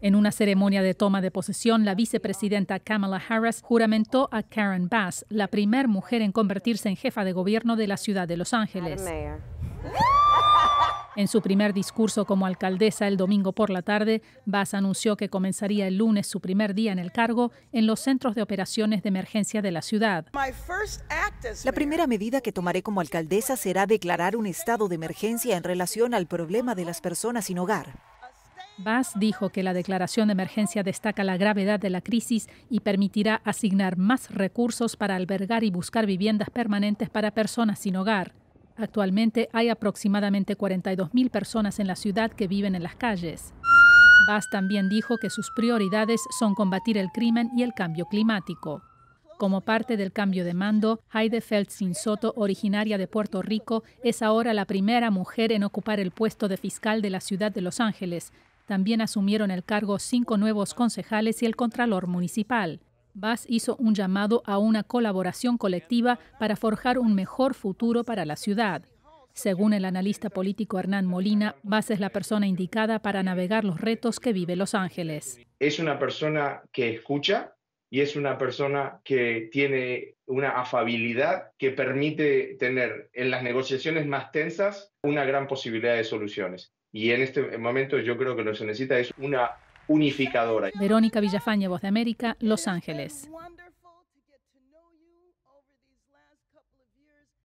En una ceremonia de toma de posesión, la vicepresidenta Kamala Harris juramentó a Karen Bass, la primera mujer en convertirse en jefa de gobierno de la ciudad de Los Ángeles. En su primer discurso como alcaldesa el domingo por la tarde, Bass anunció que comenzaría el lunes su primer día en el cargo en los centros de operaciones de emergencia de la ciudad. La primera medida que tomaré como alcaldesa será declarar un estado de emergencia en relación al problema de las personas sin hogar. Bass dijo que la declaración de emergencia destaca la gravedad de la crisis y permitirá asignar más recursos para albergar y buscar viviendas permanentes para personas sin hogar. Actualmente hay aproximadamente 42.000 personas en la ciudad que viven en las calles. Bass también dijo que sus prioridades son combatir el crimen y el cambio climático. Como parte del cambio de mando, Heidefeld sin Soto, originaria de Puerto Rico, es ahora la primera mujer en ocupar el puesto de fiscal de la ciudad de Los Ángeles. También asumieron el cargo cinco nuevos concejales y el contralor municipal. Bass hizo un llamado a una colaboración colectiva para forjar un mejor futuro para la ciudad. Según el analista político Hernán Molina, Bass es la persona indicada para navegar los retos que vive Los Ángeles. Es una persona que escucha y es una persona que tiene una afabilidad que permite tener en las negociaciones más tensas una gran posibilidad de soluciones. Y en este momento yo creo que lo que se necesita es una unificadora. Verónica Villafañe, Voz de América, Los Ángeles.